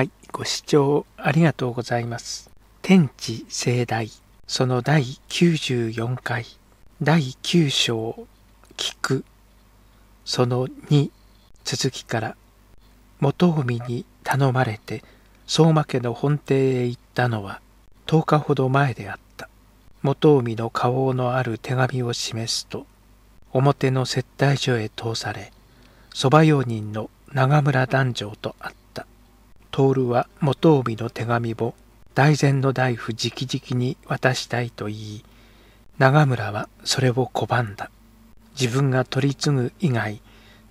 はい、ご視聴ありがとうございます。天地盛大、その第94回、第9章、聞く、その2、続きから、元臣に頼まれて、相馬家の本邸へ行ったのは、10日ほど前であった。元臣の顔のある手紙を示すと、表の接待所へ通され、蕎麦用人の長村男女と会った。徹は元帯の手紙を大前の大夫直々に渡したいと言い永村はそれを拒んだ自分が取り次ぐ以外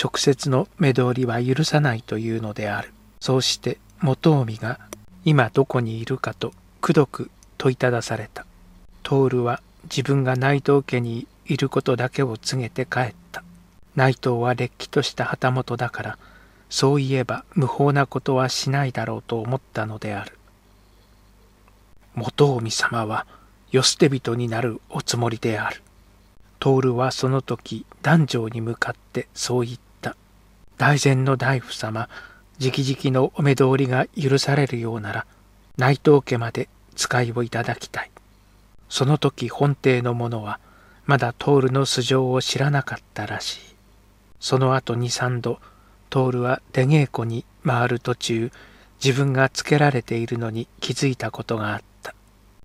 直接の目通りは許さないというのであるそうして元臣が今どこにいるかとくどく問いただされた徹は自分が内藤家にいることだけを告げて帰った内藤はれっきとした旗本だからそういえば無法なことはしないだろうと思ったのである。元臣様は、世捨て人になるおつもりである。徹はその時、壇上に向かってそう言った。大膳の大夫様、直々のお目通りが許されるようなら、内藤家まで使いをいただきたい。その時本邸の者は、まだ徹の素性を知らなかったらしい。その後二三度、徹は出稽古に回る途中自分がつけられているのに気づいたことがあった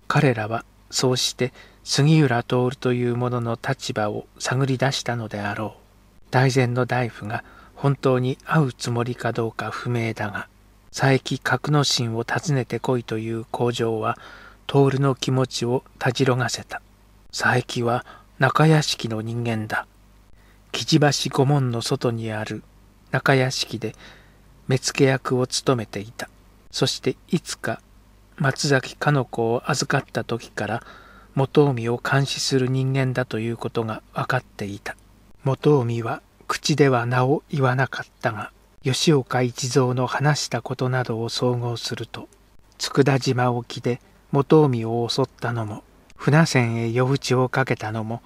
彼らはそうして杉浦徹という者の立場を探り出したのであろう大前の大夫が本当に会うつもりかどうか不明だが佐伯格之進を訪ねてこいという口上は徹の気持ちをたじろがせた佐伯は中屋敷の人間だ木地橋御門の外にある中屋敷で目付役を務めていたそしていつか松崎かの子を預かった時から元臣を監視する人間だということが分かっていた元臣は口では名を言わなかったが吉岡一蔵の話したことなどを総合すると佃島沖で元臣を襲ったのも船船へ夜討ちをかけたのも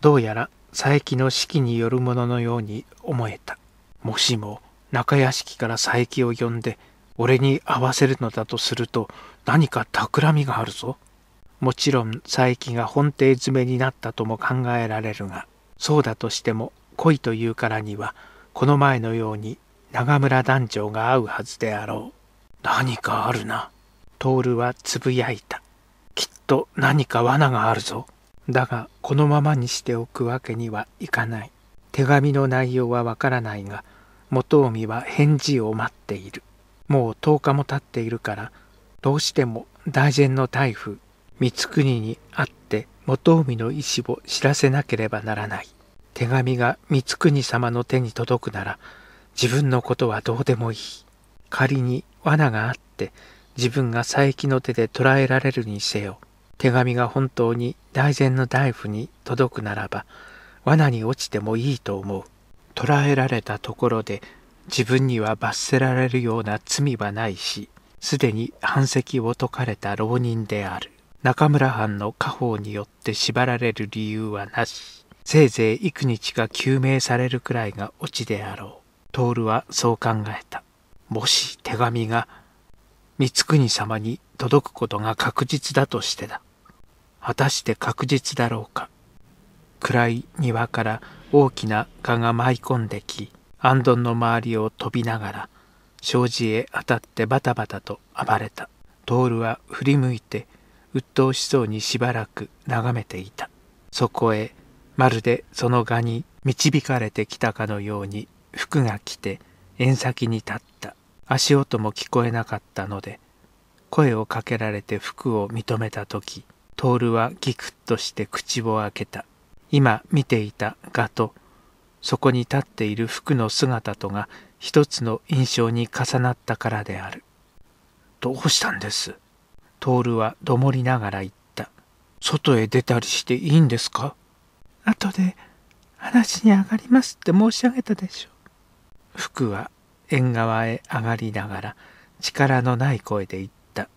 どうやら佐伯の指揮によるもののように思えたもしも中屋敷から佐伯を呼んで俺に会わせるのだとすると何か企みがあるぞ。もちろん佐伯が本邸詰めになったとも考えられるがそうだとしても恋というからにはこの前のように長村団長が会うはずであろう。何かあるな。徹はつぶやいた。きっと何か罠があるぞ。だがこのままにしておくわけにはいかない。手紙の内容はわからないが元臣は返事を待っているもう10日も経っているからどうしても大膳の大夫光国に会って元臣の意思を知らせなければならない手紙が光国様の手に届くなら自分のことはどうでもいい仮に罠があって自分が佐伯の手で捕らえられるにせよ手紙が本当に大膳の大夫に届くならば罠に落ちてもいいと思う捕らえられたところで自分には罰せられるような罪はないしすでに反席を解かれた浪人である中村藩の家宝によって縛られる理由はなしせいぜい幾日か究明されるくらいがオチであろう徹はそう考えたもし手紙が光圀様に届くことが確実だとしてだ果たして確実だろうか暗い庭から大きな蚊が舞い込んでき、あんどんの周りを飛びながら、障子へ当たってバタバタと暴れた。トールは振り向いて、鬱陶しそうにしばらく眺めていた。そこへ、まるでその蛾に導かれてきたかのように、服が着て、縁先に立った。足音も聞こえなかったので、声をかけられて服を認めた時、トールはギクッとして口を開けた。今見ていた画とそこに立っている服の姿とが一つの印象に重なったからである。どうしたんです徹はどもりながら言った。外へ出たりしていいんですか後で話に上がりますって申し上げたでしょう。服は縁側へ上がりながら力のない声で言った。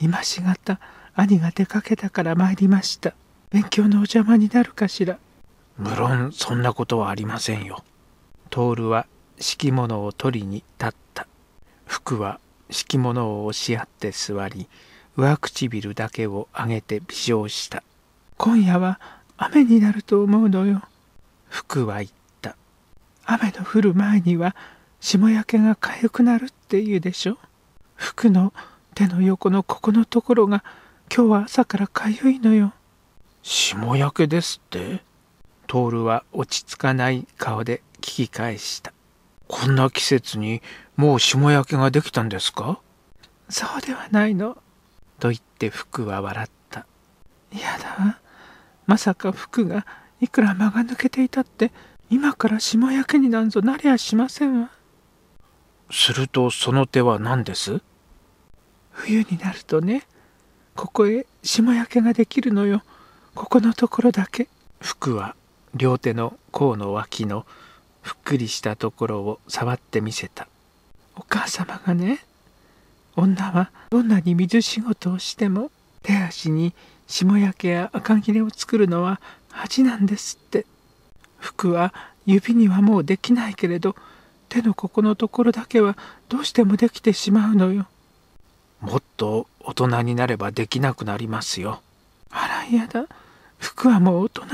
今しがた兄が出かけたから参りました。勉強のお邪魔になるかしら無論そんなことはありませんよ徹は敷物を取りに立った服は敷物を押し合って座り上唇だけを上げて微笑した今夜は雨になると思うのよ服は言った雨の降る前には霜焼けが痒くなるって言うでしょ服の手の横のここのところが今日は朝から痒いのよ霜焼けですってトールは落ち着かない顔で聞き返した。こんな季節にもう霜焼けができたんですかそうではないの。と言って服は笑った。やだわ。まさか服がいくら間が抜けていたって今から霜焼けになんぞなりゃしませんわ。するとその手は何です冬になるとね、ここへ霜焼けができるのよ。ここのところだけ服は両手の甲の脇のふっくりしたところを触ってみせたお母様がね女はどんなに水仕事をしても手足に霜焼けや赤切れを作るのは恥なんですって服は指にはもうできないけれど手のここのところだけはどうしてもできてしまうのよもっと大人になればできなくなりますよあらやだ服はもう大人よ。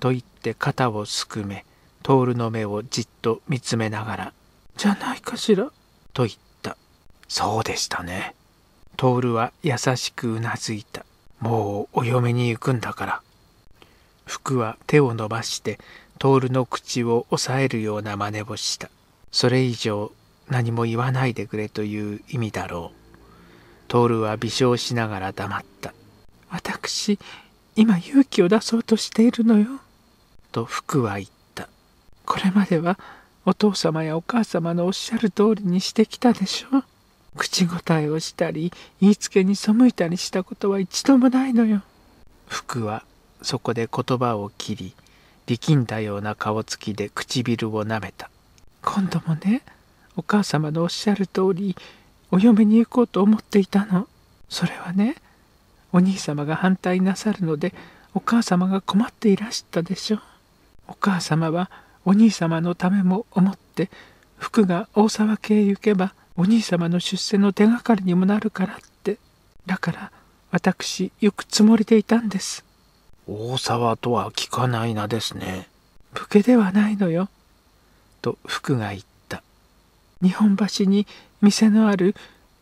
と言って肩をすくめ、徹の目をじっと見つめながら、じゃないかしら、と言った。そうでしたね。徹は優しくうなずいた。もうお嫁に行くんだから。福は手を伸ばして徹の口を押さえるような真似をした。それ以上何も言わないでくれという意味だろう。徹は微笑しながら黙った。私、今勇気を出そうとしているのよ。と福は言った。これまではお父様やお母様のおっしゃる通りにしてきたでしょ。口答えをしたり言いつけに背いたりしたことは一度もないのよ。福はそこで言葉を切り力んだような顔つきで唇をなめた。今度もねお母様のおっしゃる通りお嫁に行こうと思っていたの。それはねお兄様が反対なさるのでお母様が困っていらしたでしょうお母様はお兄様のためも思って服が大沢家へ行けばお兄様の出世の手がかりにもなるからってだから私行くつもりでいたんです大沢とは聞かない名ですね武家ではないのよと福が言った日本橋に店のある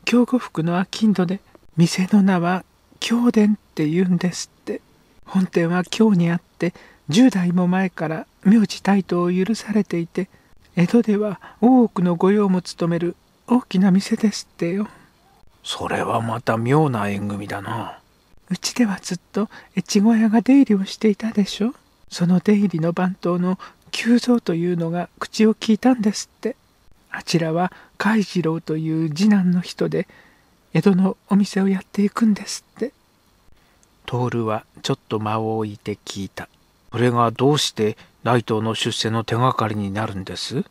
京子服の商人で店の名は京伝って言うんですって本店は京にあって10代も前から名字台頭を許されていて江戸では大奥の御用も務める大きな店ですってよそれはまた妙な縁組だなうちではずっと越後屋が出入りをしていたでしょその出入りの番頭の久蔵というのが口を利いたんですってあちらは海次郎という次男の人で江戸のお店をやっていくんですって徹はちょっと間を置いて聞いたそれがどうして大東の出世の手がかりになるんです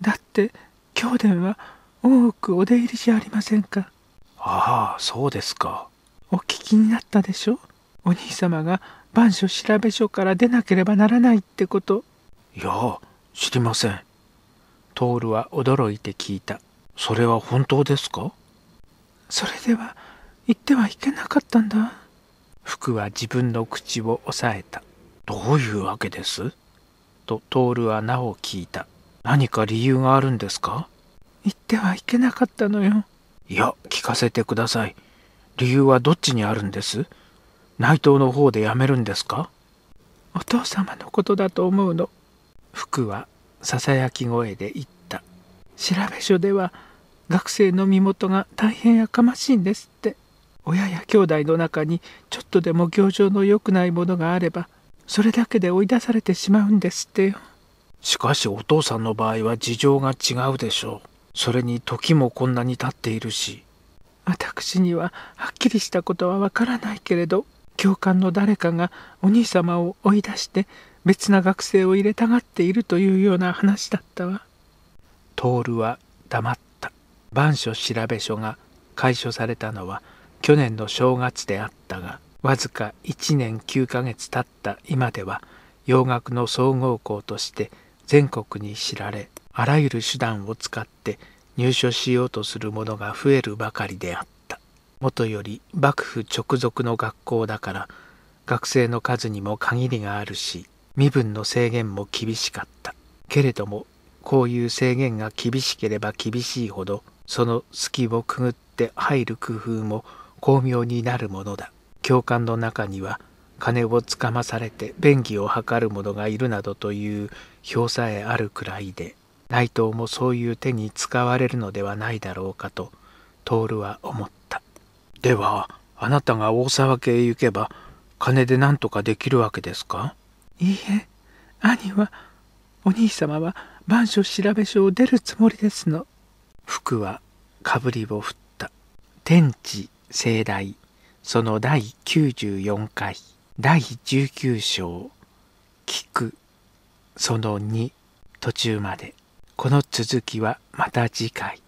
だって京殿は大奥お出入りじゃありませんかああそうですかお聞きになったでしょお兄様が番所調べ所から出なければならないってこといや知りませんトールは驚いて聞いたそれは本当ですかそれでは言ってはいけなかったんだ福は自分の口を押さえたどういうわけですとトールはなお聞いた何か理由があるんですか言ってはいけなかったのよいや聞かせてください理由はどっちにあるんです内藤の方でやめるんですかお父様のことだと思うの福はささやき声で言った調べ書では学生の身元が大変やかましいんですって親や兄弟の中にちょっとでも行情の良くないものがあればそれだけで追い出されてしまうんですってよしかしお父さんの場合は事情が違うでしょうそれに時もこんなに経っているし私にははっきりしたことはわからないけれど教官の誰かがお兄様を追い出して別な学生を入れたがっているというような話だったわ。トールは黙っ番所調べ書が開所されたのは去年の正月であったがわずか1年9ヶ月経った今では洋楽の総合校として全国に知られあらゆる手段を使って入所しようとする者が増えるばかりであったもとより幕府直属の学校だから学生の数にも限りがあるし身分の制限も厳しかったけれどもこういう制限が厳しければ厳しいほどその隙をくぐって入る工夫も巧妙になるものだ教官の中には金をつかまされて便宜を図る者がいるなどという表さえあるくらいで内藤もそういう手に使われるのではないだろうかと徹は思ったではあなたが大沢家へ行けば金で何とかできるわけですかいいえ兄はお兄様は板書調べ書を出るつもりですの服はかぶりを振った天地盛大その第94回第19章聞くその2途中までこの続きはまた次回